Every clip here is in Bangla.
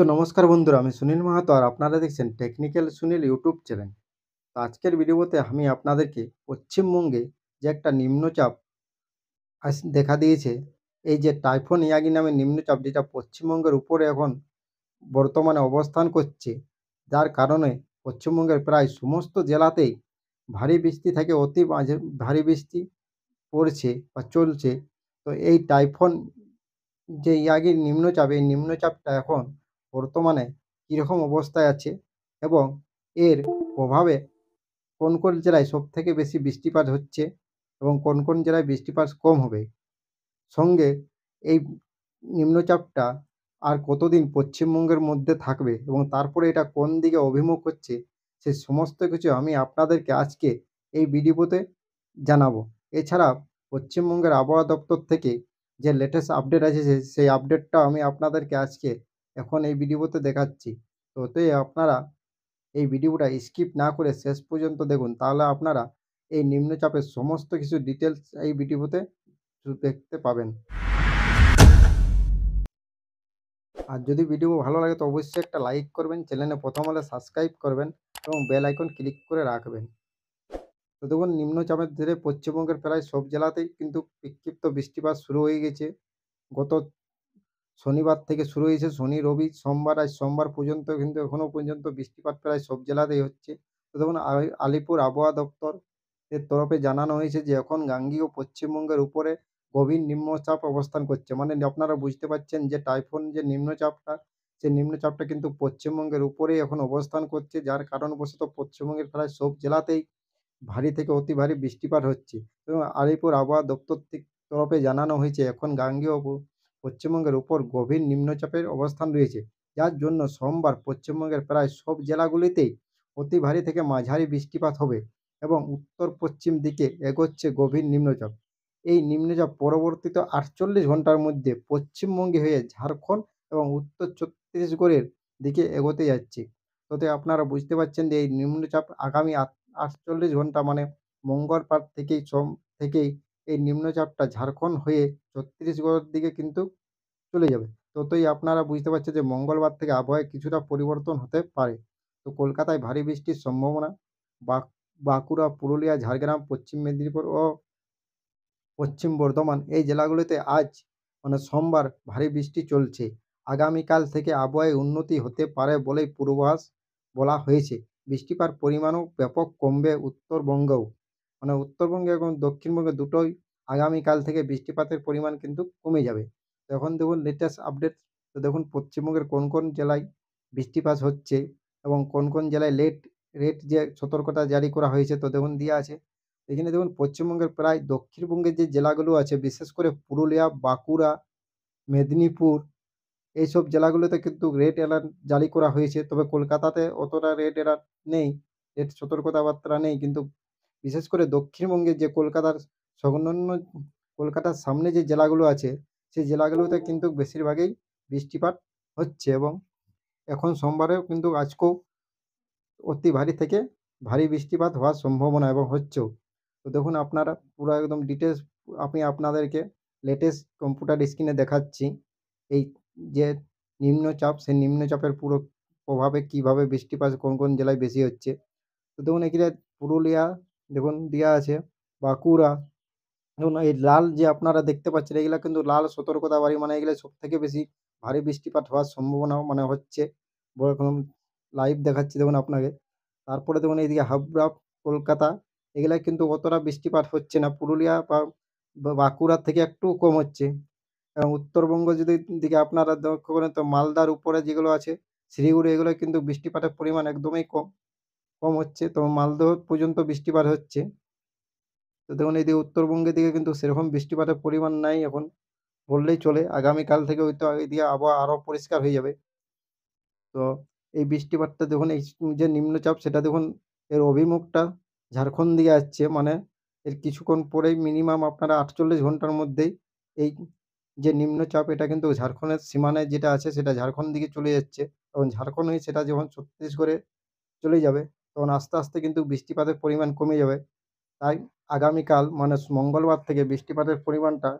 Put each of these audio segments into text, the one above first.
তো নমস্কার বন্ধুরা আমি সুনীল মাহাতো আর আপনারা দেখছেন টেকনিক্যাল সুনীল ইউটিউব চ্যানেল তো আজকের ভিডিওতে আমি আপনাদেরকে পশ্চিমবঙ্গে যে একটা নিম্নচাপ দেখা দিয়েছে এই যে টাইফন ইয়াগি নামে নিম্নচাপ যেটা পশ্চিমবঙ্গের উপরে এখন বর্তমানে অবস্থান করছে যার কারণে পশ্চিমবঙ্গের প্রায় সমস্ত জেলাতেই ভারী বৃষ্টি থেকে অতি মাঝে ভারী বৃষ্টি পড়ছে বা চলছে তো এই টাইফন যে ইয়াগির নিম্নচাপ এই নিম্নচাপটা এখন বর্তমানে কীরকম অবস্থায় আছে এবং এর প্রভাবে কোন কোন জেলায় সবথেকে বেশি বৃষ্টিপাত হচ্ছে এবং কোন কোন জেলায় বৃষ্টিপাত কম হবে সঙ্গে এই নিম্নচাপটা আর কতদিন পশ্চিমবঙ্গের মধ্যে থাকবে এবং তারপরে এটা কোন দিকে অভিমুখ হচ্ছে সে সমস্ত কিছু আমি আপনাদেরকে আজকে এই ভিডিওতে জানাবো এছাড়া পশ্চিমবঙ্গের আবহাওয়া দপ্তর থেকে যে লেটেস্ট আপডেট আছে সেই আপডেটটা আমি আপনাদেরকে আজকে এখন এই ভিডিওতে দেখাচ্ছি তো অতএব আপনারা এই ভিডিওটা স্কিপ না করে শেষ পর্যন্ত দেখুন তাহলে আপনারা এই নিম্নচাপের সমস্ত কিছু ডিটেলস এই ভিডিওতে দেখতে পাবেন আর যদি ভিডিও ভালো লাগে তো অবশ্যই একটা লাইক করবেন চ্যানেলে প্রথম হলে সাবস্ক্রাইব করবেন এবং বেল আইকন ক্লিক করে রাখবেন তো দেখুন নিম্নচাপের ধীরে পশ্চিমবঙ্গের প্রায় সব জেলাতেই কিন্তু বিক্ষিপ্ত বৃষ্টিপাত শুরু হয়ে গেছে গত শনিবার থেকে শুরু হয়েছে শনি রবি সোমবার আজ সোমবার পর্যন্ত কিন্তু এখনও পর্যন্ত বৃষ্টিপাত প্রায় সব জেলাতেই হচ্ছে তো দেখুন আলিপুর আবহাওয়া দপ্তর এর তরফে জানানো হয়েছে যে এখন ও পশ্চিমবঙ্গের উপরে গভীর নিম্নচাপ অবস্থান করছে মানে আপনারা বুঝতে পারছেন যে টাইফোন যে নিম্নচাপটা সেই নিম্নচাপটা কিন্তু পশ্চিমবঙ্গের উপরেই এখন অবস্থান করছে যার কারণবশত পশ্চিমবঙ্গের প্রায় সব জেলাতেই ভারী থেকে অতি ভারী বৃষ্টিপাত হচ্ছে এবং আলিপুর আবহাওয়া দপ্তর তরফে জানানো হয়েছে এখন গাঙ্গেয় পশ্চিমবঙ্গের উপর গভীর নিম্নচাপের অবস্থান রয়েছে যার জন্য সোমবার পশ্চিমবঙ্গের প্রায় সব জেলাগুলিতেই অতি ভারী থেকে মাঝারি বৃষ্টিপাত হবে এবং উত্তর পশ্চিম দিকে এগোচ্ছে গভীর নিম্নচাপ এই নিম্নচাপ পরবর্তীত আটচল্লিশ ঘন্টার মধ্যে পশ্চিমবঙ্গে হয়ে ঝাড়খণ্ড এবং উত্তর ছত্তিশগড়ের দিকে এগোতে যাচ্ছে তাতে আপনারা বুঝতে পারছেন যে এই নিম্নচাপ আগামী আটচল্লিশ ঘন্টা মানে মঙ্গলবার থেকেই সোম থেকেই এই নিম্নচাপটা ঝাড়খণ্ড হয়ে ছত্তিশগড়ের দিকে কিন্তু চলে যাবে ততই আপনারা বুঝতে পারছেন যে মঙ্গলবার থেকে আবহাওয়ায় কিছুটা পরিবর্তন হতে পারে তো কলকাতায় ভারী বৃষ্টির সম্ভাবনা বাঁকুড়া পুরুলিয়া ঝাড়গ্রাম পশ্চিম মেদিনীপুর ও পশ্চিম বর্ধমান এই জেলাগুলিতে আজ মানে সোমবার ভারী বৃষ্টি চলছে আগামীকাল থেকে আবহাওয়ায় উন্নতি হতে পারে বলেই পূর্বাভাস বলা হয়েছে বৃষ্টিপাত পরিমাণও ব্যাপক কমবে উত্তরবঙ্গও মানে উত্তরবঙ্গে এবং দক্ষিণবঙ্গে দুটোই আগামীকাল থেকে বৃষ্টিপাতের পরিমাণ কিন্তু কমে যাবে এখন দেখুন লেটেস্ট আপডেট তো দেখুন পশ্চিমবঙ্গের কোন কোন জেলায় বৃষ্টিপাত হচ্ছে এবং কোন কোন জেলায় লেট রেট যে সতর্কতা জারি করা হয়েছে তো দেখুন দেওয়া আছে এখানে দেখুন পশ্চিমবঙ্গের প্রায় দক্ষিণবঙ্গের যে জেলাগুলো আছে বিশেষ করে পুরুলিয়া বাঁকুড়া মেদিনীপুর এইসব জেলাগুলোতে কিন্তু রেড অ্যালার্ট জারি করা হয়েছে তবে কলকাতাতে অতটা রেড অ্যালার্ট নেই রেড সতর্কতা বার্তা নেই কিন্তু বিশেষ করে দক্ষিণবঙ্গে যে কলকাতার সংলগ্ন কলকাতার সামনে যে জেলাগুলো আছে সেই জেলাগুলোতে কিন্তু বেশিরভাগই বৃষ্টিপাত হচ্ছে এবং এখন সোমবারেও কিন্তু আজকেও অতি ভারী থেকে ভারী বৃষ্টিপাত হওয়ার সম্ভাবনা এবং হচ্ছেও তো দেখুন আপনারা পুরো একদম ডিটেলস আমি আপনাদেরকে লেটেস্ট কম্পিউটার স্ক্রিনে দেখাচ্ছি এই যে নিম্নচাপ সেই নিম্নচাপের পুরো প্রভাবে কিভাবে বৃষ্টিপাত কোন কোন জেলায় বেশি হচ্ছে তো দেখুন এখানে পুরুলিয়া দেখুন দেওয়া আছে বাঁকুড়া দেখুন এই লাল যে আপনারা দেখতে পাচ্ছেন এগুলো কিন্তু লাল সতর্কতা বাড়ি মানে এগুলো সব থেকে বেশি ভারী বৃষ্টিপাত হওয়ার সম্ভাবনা মানে হচ্ছে বড় লাইভ দেখাচ্ছি দেখুন আপনাকে তারপরে দেখুন এইদিকে হাবড়া কলকাতা এগুলা কিন্তু অতটা বৃষ্টিপাত হচ্ছে না পুরুলিয়া বা বাঁকুড়ার থেকে একটু কম হচ্ছে এবং উত্তরবঙ্গ যদি দিকে আপনারা লক্ষ্য করেন তো মালদার উপরে যেগুলো আছে শিলিগুড়ি এগুলো কিন্তু বৃষ্টিপাতের পরিমাণ একদমই কম কম হচ্ছে তো মালদহ পর্যন্ত বৃষ্টিপাত হচ্ছে তো দেখুন দিকে উত্তরবঙ্গের দিকে কিন্তু সেরকম বৃষ্টিপাতের পরিমাণ নাই এখন বললেই চলে আগামীকাল থেকে হয়তো এদিকে আবহাওয়া আরও পরিষ্কার হয়ে যাবে তো এই বৃষ্টিপাতটা দেখুন এই যে নিম্নচাপ সেটা দেখুন এর অভিমুখটা ঝাড়খণ্ড দিকে আসছে মানে এর কিছুক্ষণ পরেই মিনিমাম আপনারা আটচল্লিশ ঘন্টার মধ্যেই এই যে নিম্নচাপ এটা কিন্তু ঝাড়খণ্ডের সীমানায় যেটা আছে সেটা ঝাড়খণ্ড দিকে চলে যাচ্ছে এবং ঝাড়খণ্ড হয়ে সেটা যখন ছত্তিশগড়ে চলে যাবে তখন আস্তে আস্তে কিন্তু বৃষ্টিপাতের পরিমাণ কমে যাবে তাই আগামীকাল মানে মঙ্গলবার থেকে বৃষ্টিপাতের পরিমাণটা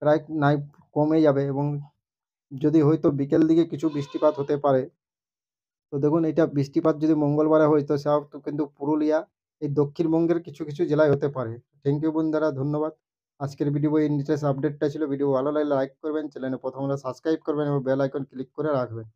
প্রায় নাই কমে যাবে এবং যদি হয়তো বিকেল দিকে কিছু বৃষ্টিপাত হতে পারে তো দেখুন এটা বৃষ্টিপাত যদি মঙ্গলবারে হয় তো তো কিন্তু পুরুলিয়া এই দক্ষিণবঙ্গের কিছু কিছু জেলায় হতে পারে থ্যাংক ইউ বন্ধুরা ধন্যবাদ আজকের ভিডিও ইন্টারেস্ট আপডেটটা ছিল ভিডিও ভালো লাগলে লাইক করবেন চ্যানেলে প্রথমে সাবস্ক্রাইব করবেন এবং বেল আইকন ক্লিক করে রাখবেন